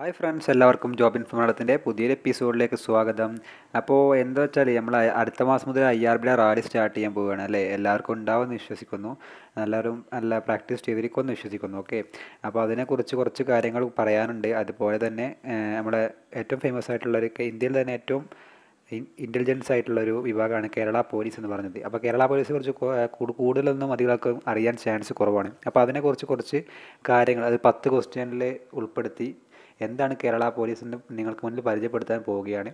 hi friends എല്ലാവർക്കും job ഇൻഫോമേളത്തിൻ്റെ പുതിയൊരു എപ്പിസോഡിലേക്ക് സ്വാഗതം അപ്പോൾ എന്താ വെച്ചാൽ നമ്മൾ അടുത്ത മാസം മുതൽ ഐ ആർ ബിയുടെ റാലി സ്റ്റാർട്ട് ചെയ്യാൻ പോവുകയാണ് അല്ലേ എല്ലാവർക്കും ഉണ്ടാവുമെന്ന് വിശ്വസിക്കുന്നു എല്ലാവരും നല്ല പ്രാക്ടീസ് ചെയ്തിരിക്കുമെന്ന് വിശ്വസിക്കുന്നു ഓക്കെ അപ്പോൾ അതിനെക്കുറിച്ച് കുറച്ച് കാര്യങ്ങൾ പറയാനുണ്ട് അതുപോലെ തന്നെ നമ്മുടെ ഏറ്റവും ഫേമസ് ആയിട്ടുള്ളൊരു ഇന്ത്യയിൽ തന്നെ ഏറ്റവും ഇൻ്റലിജൻസ് ആയിട്ടുള്ള ഒരു വിഭാഗമാണ് കേരള പോലീസ് എന്ന് പറഞ്ഞത് അപ്പോൾ കേരള പോലീസിനെ കുറിച്ച് കൂടുതലൊന്നും അധികം അറിയാൻ ചാൻസ് കുറവാണ് അപ്പോൾ അതിനെക്കുറിച്ച് കുറച്ച് കാര്യങ്ങൾ അത് പത്ത് ക്വസ്റ്റ്യനിൽ ഉൾപ്പെടുത്തി എന്താണ് കേരള പോലീസിൻ്റെ നിങ്ങൾക്ക് മുന്നിൽ പരിചയപ്പെടുത്താൻ പോവുകയാണ്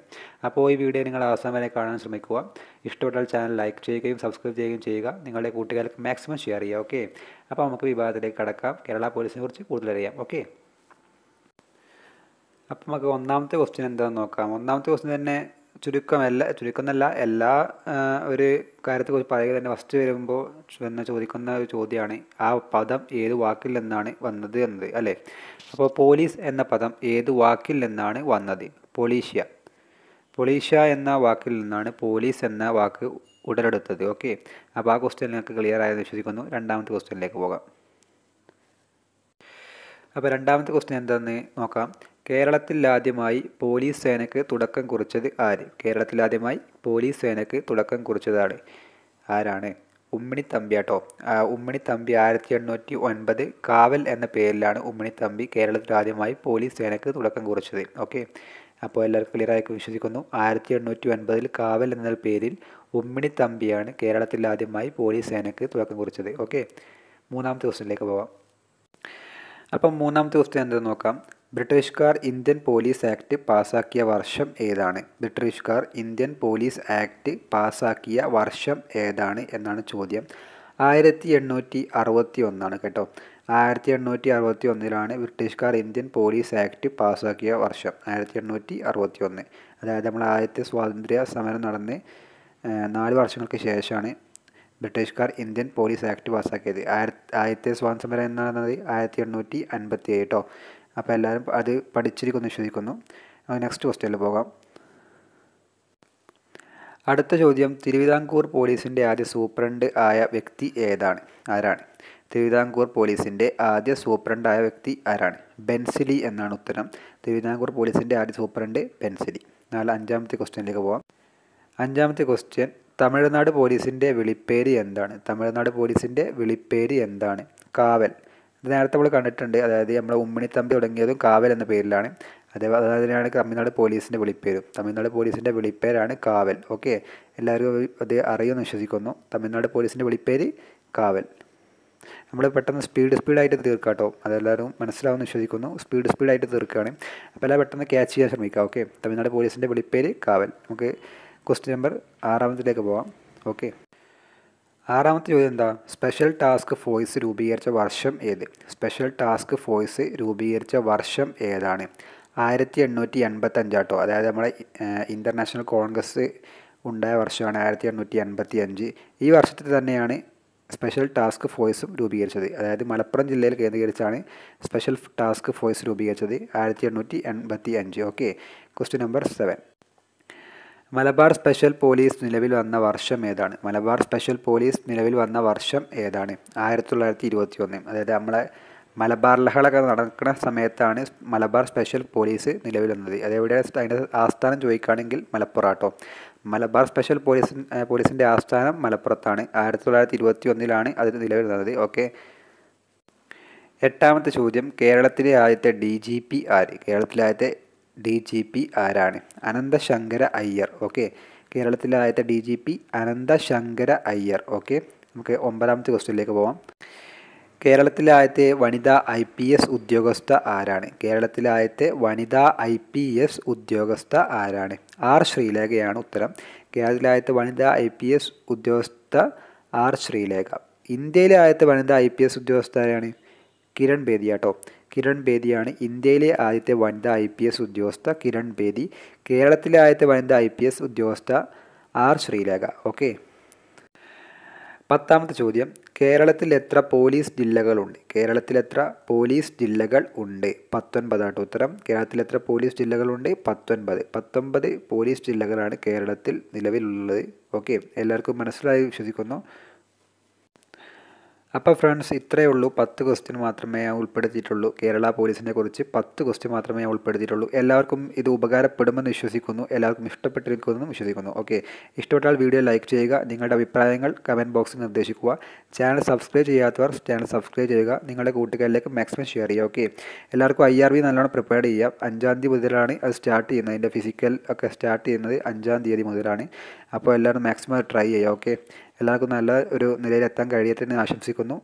അപ്പോൾ ഈ വീഡിയോ നിങ്ങൾ അവസാനം വരെ കാണാൻ ശ്രമിക്കുക ഇഷ്ടപ്പെട്ടാൽ ചാനൽ ലൈക്ക് ചെയ്യുകയും സബ്സ്ക്രൈബ് ചെയ്യുകയും ചെയ്യുക നിങ്ങളുടെ കൂട്ടുകാർക്ക് മാക്സിമം ഷെയർ ചെയ്യുക ഓക്കെ അപ്പോൾ നമുക്ക് വിഭാഗത്തിലേക്ക് കടക്കാം കേരള പോലീസിനെ കുറിച്ച് കൂടുതലറിയാം ഓക്കെ അപ്പോൾ നമുക്ക് ഒന്നാമത്തെ ക്വസ്റ്റ്യൻ എന്താണെന്ന് നോക്കാം ഒന്നാമത്തെ ക്വസ്റ്റ്യൻ തന്നെ എല്ലാ ചുരുക്കം എന്നല്ല എല്ലാ ഒരു കാര്യത്തെക്കുറിച്ച് പറയുക തന്നെ ഫസ്റ്റ് വരുമ്പോൾ എന്ന് ചോദിക്കുന്ന ഒരു ചോദ്യമാണ് ആ പദം ഏത് വാക്കിൽ നിന്നാണ് വന്നത് എന്നത് അല്ലേ അപ്പോൾ പോലീസ് എന്ന പദം ഏത് വാക്കിൽ നിന്നാണ് വന്നത് പൊളീഷ്യ പൊളീഷ്യ എന്ന വാക്കിൽ നിന്നാണ് പോലീസ് എന്ന വാക്ക് ഉടലെടുത്തത് ഓക്കെ അപ്പോൾ ആ ക്വസ്റ്റ്യൻ നിങ്ങൾക്ക് ക്ലിയർ ആയെന്ന് വിശ്വസിക്കുന്നു രണ്ടാമത്തെ ക്വസ്റ്റ്യനിലേക്ക് പോകാം അപ്പോൾ രണ്ടാമത്തെ ക്വസ്റ്റ്യൻ എന്താണെന്ന് നോക്കാം കേരളത്തിൽ ആദ്യമായി പോലീസ് സേനയ്ക്ക് തുടക്കം കുറിച്ചത് ആര് കേരളത്തിൽ ആദ്യമായി പോലീസ് സേനയ്ക്ക് തുടക്കം കുറിച്ചതാണ് ആരാണ് ഉമ്മിണി തമ്പിയാട്ടോ ഉമ്മിണി തമ്പി ആയിരത്തി എണ്ണൂറ്റി ഒൻപത് കാവൽ എന്ന പേരിലാണ് ഉമ്മിണി തമ്പി ആദ്യമായി പോലീസ് സേനയ്ക്ക് തുടക്കം കുറിച്ചത് ഓക്കെ അപ്പോൾ എല്ലാവർക്കും ക്ലിയറായി വിശ്വസിക്കുന്നു ആയിരത്തി എണ്ണൂറ്റി ഒൻപതിൽ കാവൽ എന്ന പേരിൽ ഉമ്മിണി തമ്പിയാണ് ആദ്യമായി പോലീസ് സേനയ്ക്ക് തുടക്കം കുറിച്ചത് ഓക്കെ മൂന്നാമത്തെ ക്വസ്റ്റിനിലേക്ക് പോവാം അപ്പം മൂന്നാമത്തെ ക്വസ്റ്റ്യൻ എന്തെന്ന് നോക്കാം ബ്രിട്ടീഷുകാർ ഇന്ത്യൻ പോലീസ് ആക്ട് പാസാക്കിയ വർഷം ഏതാണ് ബ്രിട്ടീഷുകാർ ഇന്ത്യൻ പോലീസ് ആക്ട് പാസാക്കിയ വർഷം ഏതാണ് എന്നാണ് ചോദ്യം ആയിരത്തി എണ്ണൂറ്റി അറുപത്തി ഒന്നാണ് കേട്ടോ ആയിരത്തി എണ്ണൂറ്റി അറുപത്തി ഒന്നിലാണ് ബ്രിട്ടീഷുകാർ ഇന്ത്യൻ പോലീസ് ആക്ട് പാസാക്കിയ വർഷം ആയിരത്തി എണ്ണൂറ്റി അറുപത്തി ഒന്ന് അതായത് നമ്മൾ ആദ്യത്തെ സ്വാതന്ത്ര്യ സമരം നടന്ന് നാല് വർഷങ്ങൾക്ക് ശേഷമാണ് ബ്രിട്ടീഷുകാർ ഇന്ത്യൻ പോലീസ് ആക്ട് പാസ്സാക്കിയത് ആയിരത്തി ആദ്യത്തെ സ്വാതന്ത്ര്യ സമരം എന്ന് ആയിരത്തി എണ്ണൂറ്റി അൻപത്തി ഏഴ് കേട്ടോ അപ്പോൾ എല്ലാവരും അത് പഠിച്ചിരിക്കുന്നു വിശ്വസിക്കുന്നു നെക്സ്റ്റ് ക്വസ്റ്റനിൽ പോകാം അടുത്ത ചോദ്യം തിരുവിതാംകൂർ പോലീസിൻ്റെ ആദ്യ സൂപ്രണ്ട് ആയ വ്യക്തി ഏതാണ് ആരാണ് തിരുവിതാംകൂർ പോലീസിൻ്റെ ആദ്യ സൂപ്രണ്ടായ വ്യക്തി ആരാണ് ബെൻസിലി എന്നാണ് ഉത്തരം തിരുവിതാംകൂർ പോലീസിൻ്റെ ആദ്യ സൂപ്രണ്ട് ബെൻസിലി നാല് അഞ്ചാമത്തെ ക്വസ്റ്റ്യനിലേക്ക് പോവാം അഞ്ചാമത്തെ ക്വസ്റ്റ്യൻ തമിഴ്നാട് പോലീസിൻ്റെ വിളിപ്പേര് എന്താണ് തമിഴ്നാട് പോലീസിൻ്റെ വിളിപ്പേര് എന്താണ് കാവൽ ഇത് നേരത്തെ നമ്മൾ കണ്ടിട്ടുണ്ട് അതായത് നമ്മുടെ ഉമ്മിണിത്തമ്പി തുടങ്ങിയതും കാവൽ എന്ന പേരിലാണ് അതേപോലെ അതിനാണ് തമിഴ്നാട് പോലീസിൻ്റെ വിളിപ്പേര് തമിഴ്നാട് പോലീസിൻ്റെ വിളിപ്പേരാണ് കാവൽ ഓക്കെ എല്ലാവരും അത് അറിയുമെന്ന് വിശ്വസിക്കുന്നു തമിഴ്നാട് പോലീസിൻ്റെ വിളിപ്പേര് കാവൽ നമ്മൾ പെട്ടെന്ന് സ്പീഡ് സ്പീഡായിട്ട് തീർക്കുക കേട്ടോ അതെല്ലാവരും മനസ്സിലാവുമെന്ന് വിശ്വസിക്കുന്നു സ്പീഡ് സ്പീഡായിട്ട് തീർക്കുകയാണ് അപ്പോൾ എല്ലാം പെട്ടെന്ന് ക്യാച്ച് ചെയ്യാൻ ശ്രമിക്കുക ഓക്കെ തമിഴ്നാട് പോലീസിൻ്റെ വിളിപ്പേര് കാവൽ നമുക്ക് ക്വസ്റ്റ്യൻ നമ്പർ ആറാമത്തിലേക്ക് പോവാം ഓക്കെ ആറാമത്തെ ചോദ്യം എന്താ സ്പെഷ്യൽ ടാസ്ക് ഫോഴ്സ് രൂപീകരിച്ച വർഷം ഏത് സ്പെഷ്യൽ ടാസ്ക് ഫോഴ്സ് രൂപീകരിച്ച വർഷം ഏതാണ് ആയിരത്തി എണ്ണൂറ്റി എൺപത്തഞ്ച് കേട്ടോ അതായത് നമ്മുടെ ഇൻ്റർനാഷണൽ കോൺഗ്രസ് ഉണ്ടായ വർഷമാണ് ആയിരത്തി എണ്ണൂറ്റി എൺപത്തി അഞ്ച് ഈ വർഷത്തിൽ തന്നെയാണ് സ്പെഷ്യൽ ടാസ്ക് ഫോഴ്സും രൂപീകരിച്ചത് അതായത് മലപ്പുറം ജില്ലയിൽ കേന്ദ്രീകരിച്ചാണ് സ്പെഷ്യൽ ടാസ്ക് ഫോഴ്സ് രൂപീകരിച്ചത് ആയിരത്തി എണ്ണൂറ്റി എൺപത്തി അഞ്ച് okay question number seven Malabar special police നിലവിൽ വന്ന വർഷം ഏതാണ് മലബാർ സ്പെഷ്യൽ പോലീസ് നിലവിൽ വന്ന വർഷം ഏതാണ് ആയിരത്തി തൊള്ളായിരത്തി ഇരുപത്തി ഒന്ന് അതായത് നമ്മളെ മലബാർ ലഹളൊക്കെ നടക്കുന്ന സമയത്താണ് മലബാർ സ്പെഷ്യൽ പോലീസ് നിലവിൽ വന്നത് അതെവിടെ അതിൻ്റെ ആസ്ഥാനം ചോദിക്കുകയാണെങ്കിൽ മലപ്പുറാട്ടോ മലബാർ സ്പെഷ്യൽ പോലീസ് പോലീസിൻ്റെ ആസ്ഥാനം മലപ്പുറത്താണ് ആയിരത്തി തൊള്ളായിരത്തി ഇരുപത്തി ഒന്നിലാണ് അത് നിലവിൽ വന്നത് ഓക്കെ എട്ടാമത്തെ ചോദ്യം കേരളത്തിലെ ആദ്യത്തെ ഡി ജി പി ആര് കേരളത്തിലെ ആദ്യത്തെ ഡി ജി പി ആരാണ് അനന്തശങ്കര അയ്യർ ഓക്കെ കേരളത്തിലെ ആദ്യത്തെ D G P Ananthasankara Iyer okay നമുക്ക് ഒമ്പതാമത്തെ ക്വസ്റ്റ്യനിലേക്ക് പോവാം കേരളത്തിലെ ആദ്യത്തെ വനിതാ ഐ പി എസ് ഉദ്യോഗസ്ഥ ആരാണ് കേരളത്തിലെ ആദ്യത്തെ വനിതാ ഐ പി എസ് ഉദ്യോഗസ്ഥ ആരാണ് ആർ ശ്രീലേഖയാണ് ഉത്തരം കേരളത്തിലെ ആദ്യത്തെ വനിതാ ഐ പി എസ് ഉദ്യോഗസ്ഥ ആർ ശ്രീലേഖ ഇന്ത്യയിലെ ആദ്യത്തെ വനിതാ ഐ പി എസ് ഉദ്യോഗസ്ഥ ആരാണ് കിരൺ ബേദി കേട്ടോ കിരൺ ബേദിയാണ് ഇന്ത്യയിലെ ആദ്യത്തെ വനിതാ ഐ പി എസ് ഉദ്യോഗസ്ഥ കിരൺ ബേദി കേരളത്തിലെ ആദ്യത്തെ വനിതാ ഐ പി എസ് ഉദ്യോഗസ്ഥ ആർ ശ്രീലേഖ ഓക്കെ പത്താമത്തെ ചോദ്യം കേരളത്തിൽ എത്ര പോലീസ് ജില്ലകളുണ്ട് കേരളത്തിൽ എത്ര പോലീസ് ജില്ലകൾ ഉണ്ട് പത്തൊൻപതാണ് ഉത്തരം കേരളത്തിൽ എത്ര പോലീസ് ജില്ലകളുണ്ട് പത്തൊൻപത് പത്തൊൻപത് പോലീസ് ജില്ലകളാണ് കേരളത്തിൽ നിലവിലുള്ളത് ഓക്കെ എല്ലാവർക്കും മനസ്സിലായി വിശ്വസിക്കുന്നു അപ്പോൾ ഫ്രണ്ട്സ് ഇത്രയേ ഉള്ളൂ പത്ത് ക്വസ്റ്റ്യൻ മാത്രമേ ഞാൻ ഉൾപ്പെടുത്തിയിട്ടുള്ളൂ കേരള പോലീസിനെ കുറിച്ച് പത്ത് ക്വസ്റ്റ്യൻ മാത്രമേ ഞാൻ ഉൾപ്പെടുത്തിയിട്ടുള്ളൂ എല്ലാവർക്കും ഇത് ഉപകാരപ്പെടുമെന്ന് വിശ്വസിക്കുന്നു എല്ലാവർക്കും ഇഷ്ടപ്പെട്ടിരിക്കുമെന്നും വിശ്വസിക്കുന്നു ഓക്കെ ഇഷ്ടപ്പെട്ടാൽ വീഡിയോ ലൈക്ക് ചെയ്യുക നിങ്ങളുടെ അഭിപ്രായങ്ങൾ കമൻറ്റ് ബോക്സിൽ നിർദ്ദേശിക്കുക ചാനൽ സബ്സ്ക്രൈബ് ചെയ്യാത്തവർ ചാനൽ സബ്സ്ക്രൈബ് ചെയ്യുക നിങ്ങളുടെ കൂട്ടുകാരിലേക്ക് മാക്സിമം ഷെയർ ചെയ്യുക ഓക്കെ എല്ലാവർക്കും ഐ ആർ വി നല്ലോണം പ്രിപ്പയർ ചെയ്യാം അഞ്ചാം തീയതി മുതലാണ് അത് സ്റ്റാർട്ട് ചെയ്യുന്നത് അതിൻ്റെ ഫിസിക്കൽ ഒക്കെ സ്റ്റാർട്ട് ചെയ്യുന്നത് അഞ്ചാം തീയതി മുതലാണ് അപ്പോൾ എല്ലാവരും മാക്സിമം ട്രൈ ചെയ്യുക ഓക്കെ എല്ലാവർക്കും നല്ല ഒരു നിലയിലെത്താൻ കഴിയട്ടെ എന്ന് ആശംസിക്കുന്നു